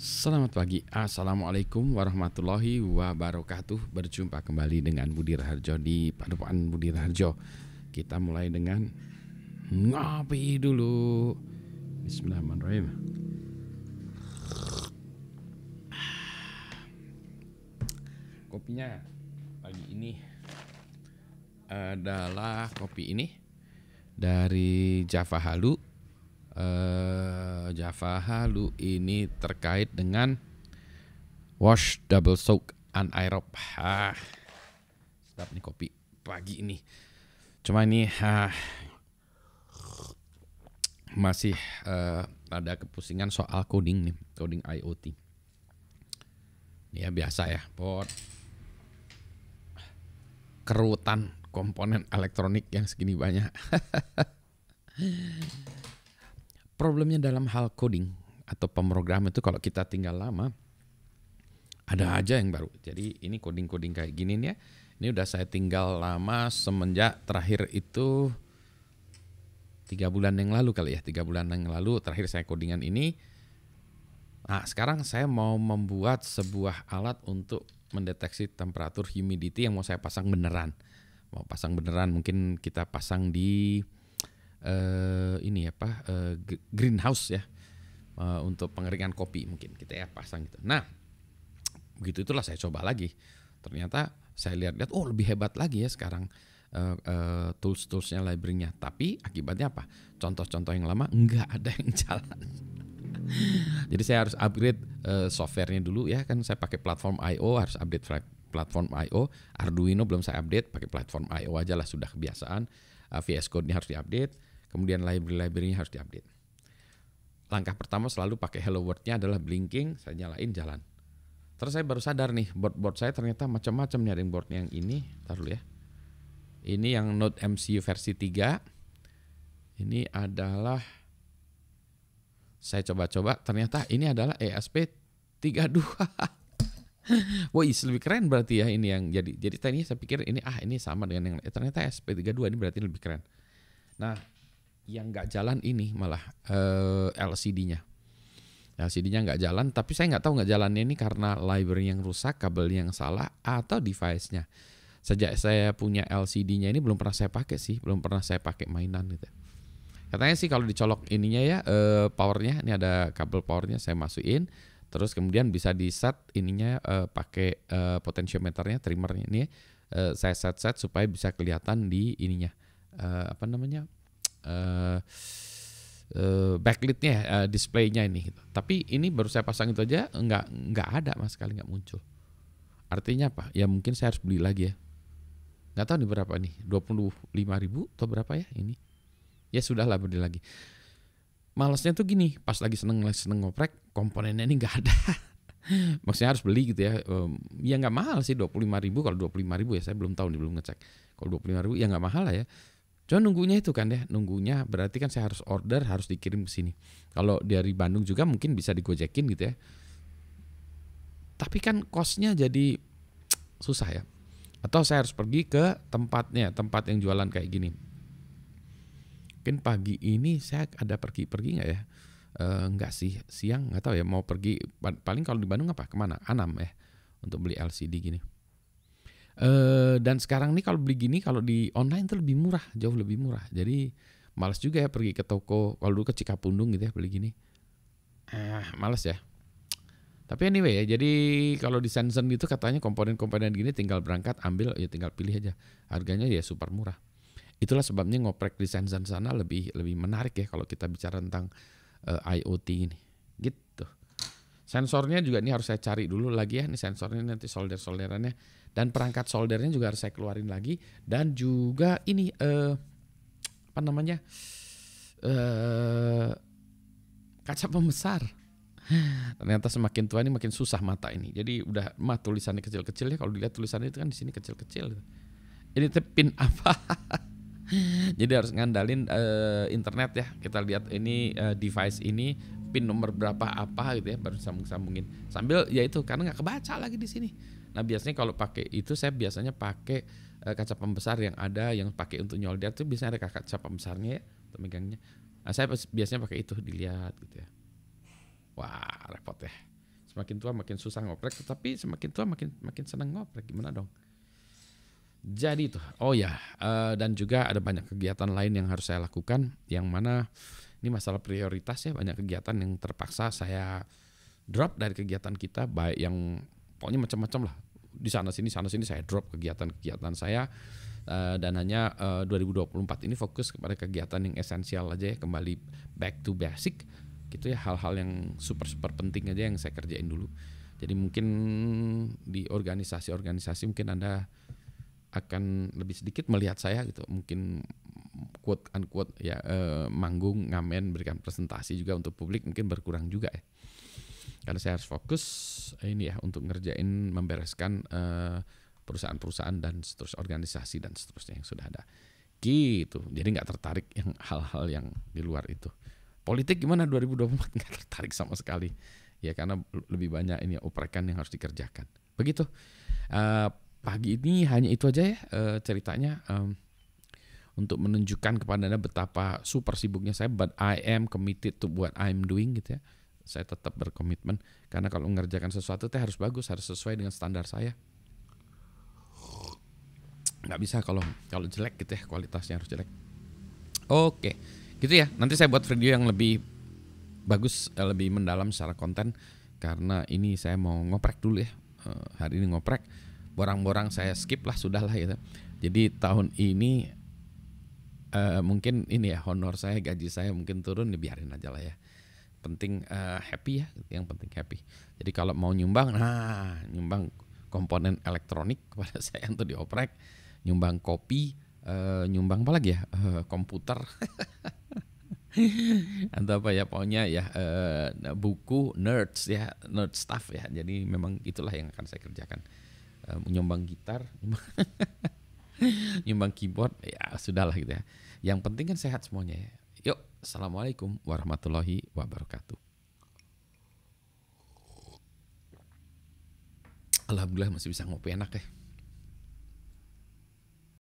Selamat pagi, Assalamualaikum warahmatullahi wabarakatuh Berjumpa kembali dengan Budi Raharjo di Paduan Budi Raharjo Kita mulai dengan ngopi dulu Bismillahirrahmanirrahim Kopinya pagi ini adalah kopi ini dari Java Halu eh, Java halu ini terkait dengan wash double soak anaerob. Ah, sedap nih kopi pagi ini. Cuma ini ha masih uh, ada kepusingan soal coding nih, coding IoT. Ya biasa ya, pot kerutan komponen elektronik yang segini banyak. Problemnya dalam hal coding atau pemrograman itu kalau kita tinggal lama ada aja yang baru. Jadi ini coding-coding kayak gini nih ya. Ini udah saya tinggal lama semenjak terakhir itu tiga bulan yang lalu kali ya. Tiga bulan yang lalu terakhir saya codingan ini. Nah sekarang saya mau membuat sebuah alat untuk mendeteksi temperatur humidity yang mau saya pasang beneran. Mau pasang beneran mungkin kita pasang di uh, ini apa uh, greenhouse ya uh, untuk pengeringan kopi mungkin kita ya pasang gitu. Nah begitu itulah saya coba lagi. Ternyata saya lihat-lihat oh lebih hebat lagi ya sekarang uh, uh, tools-toolsnya library Tapi akibatnya apa? Contoh-contoh yang lama nggak ada yang jalan. Jadi saya harus upgrade uh, softwarenya dulu ya kan saya pakai platform IO harus update platform IO Arduino belum saya update pakai platform IO aja lah sudah kebiasaan uh, VS code ini harus diupdate Kemudian library-library harus diupdate. Langkah pertama selalu pakai hello world-nya adalah blinking, saya nyalain jalan. Terus saya baru sadar nih, board-board saya ternyata macam-macam nih. Ada yang yang ini, taruh ya. Ini yang Node MCU versi 3. Ini adalah saya coba-coba ternyata ini adalah ESP 32. Wah, wow, lebih keren berarti ya ini yang jadi. Jadi tadinya saya pikir ini ah ini sama dengan yang eh, ternyata ESP 32 ini berarti lebih keren. Nah, yang nggak jalan ini malah uh, eh, LCD-nya. LCD-nya nggak jalan, tapi saya nggak tahu nggak jalannya ini karena library yang rusak, kabel yang salah, atau device-nya. Sejak saya punya LCD-nya ini belum pernah saya pakai sih, belum pernah saya pakai mainan gitu. Katanya sih kalau dicolok ininya ya uh, powernya, ini ada kabel powernya saya masukin, terus kemudian bisa di set ininya uh, pakai uh, potentiometernya, trimmernya ini uh, saya set set supaya bisa kelihatan di ininya uh, apa namanya uh, backlitnya, uh, displaynya ini. Gitu. Tapi ini baru saya pasang itu aja nggak nggak ada mas sekali nggak muncul. Artinya apa? Ya mungkin saya harus beli lagi ya. Nggak tahu nih berapa nih, 25 ribu atau berapa ya ini? Ya sudahlah beli lagi. Malesnya tuh gini, pas lagi seneng lagi seneng ngoprek, komponennya ini nggak ada. Maksudnya harus beli gitu ya. Um, ya nggak mahal sih 25 ribu kalau 25 ribu ya saya belum tahu nih belum ngecek. Kalau 25 ribu ya nggak mahal lah ya Cuma nunggunya itu kan ya, nunggunya berarti kan saya harus order, harus dikirim ke sini. Kalau dari Bandung juga mungkin bisa digojekin gitu ya. Tapi kan kosnya jadi susah ya. Atau saya harus pergi ke tempatnya, tempat yang jualan kayak gini. Mungkin pagi ini saya ada pergi-pergi nggak ya? E, nggak sih, siang nggak tahu ya mau pergi. Paling kalau di Bandung apa? Kemana? Anam ya, untuk beli LCD gini. Eh, dan sekarang nih kalau beli gini kalau di online tuh lebih murah, jauh lebih murah. Jadi males juga ya pergi ke toko kalau dulu ke Cikapundung gitu ya beli gini. Ah, males ya. Tapi anyway ya, jadi kalau di Samsung gitu katanya komponen-komponen gini tinggal berangkat ambil ya tinggal pilih aja. Harganya ya super murah. Itulah sebabnya ngoprek di Samsung sana lebih lebih menarik ya kalau kita bicara tentang uh, eh, IoT ini. Sensornya juga ini harus saya cari dulu lagi ya, ini sensornya nanti solder-solderannya dan perangkat soldernya juga harus saya keluarin lagi dan juga ini eh, apa namanya eh, kaca pembesar. Ternyata semakin tua ini makin susah mata ini. Jadi udah mah tulisannya kecil-kecil ya kalau dilihat tulisannya itu kan di sini kecil-kecil. Ini tepin apa? Jadi harus ngandalin uh, internet ya. Kita lihat ini uh, device ini pin nomor berapa apa gitu ya baru sambung sambungin sambil ya itu karena nggak kebaca lagi di sini nah biasanya kalau pakai itu saya biasanya pakai eh, kaca pembesar yang ada yang pakai untuk nyolder tuh biasanya ada kaca pembesarnya ya untuk megangnya nah, saya biasanya pakai itu dilihat gitu ya wah repot ya semakin tua makin susah ngoprek tapi semakin tua makin makin senang ngoprek gimana dong jadi itu oh ya uh, dan juga ada banyak kegiatan lain yang harus saya lakukan yang mana ini masalah prioritas ya, banyak kegiatan yang terpaksa saya drop dari kegiatan kita baik yang pokoknya macam-macam lah. Di sana sini sana sini saya drop kegiatan-kegiatan saya eh, dan hanya 2024 eh, ini fokus kepada kegiatan yang esensial aja ya, kembali back to basic gitu ya hal-hal yang super super penting aja yang saya kerjain dulu. Jadi mungkin di organisasi-organisasi mungkin Anda akan lebih sedikit melihat saya gitu. Mungkin quote unquote ya eh, manggung ngamen berikan presentasi juga untuk publik mungkin berkurang juga ya karena saya harus fokus eh, ini ya untuk ngerjain membereskan eh, perusahaan-perusahaan dan seterusnya organisasi dan seterusnya yang sudah ada gitu jadi nggak tertarik yang hal-hal yang di luar itu politik gimana 2024 nggak tertarik sama sekali ya karena lebih banyak ini operakan yang harus dikerjakan begitu uh, pagi ini hanya itu aja ya uh, ceritanya um, untuk menunjukkan kepada Anda betapa super sibuknya saya but I am committed to what I'm doing gitu ya. Saya tetap berkomitmen karena kalau mengerjakan sesuatu teh harus bagus, harus sesuai dengan standar saya. nggak bisa kalau kalau jelek gitu ya kualitasnya harus jelek. Oke. Gitu ya. Nanti saya buat video yang lebih bagus, eh, lebih mendalam secara konten karena ini saya mau ngoprek dulu ya. Eh, hari ini ngoprek. Borang-borang saya skip lah sudahlah gitu. Jadi tahun ini uh, mungkin ini ya honor saya gaji saya mungkin turun ya biarin aja lah ya penting uh, happy ya yang penting happy jadi kalau mau nyumbang nah nyumbang komponen elektronik kepada saya untuk dioprek nyumbang kopi uh, nyumbang apa lagi ya uh, komputer atau apa ya pokoknya ya uh, buku nerds ya nerd stuff ya jadi memang itulah yang akan saya kerjakan uh, nyumbang gitar nyumbang keyboard ya sudahlah gitu ya yang penting kan sehat semuanya ya yuk assalamualaikum warahmatullahi wabarakatuh Alhamdulillah masih bisa ngopi enak ya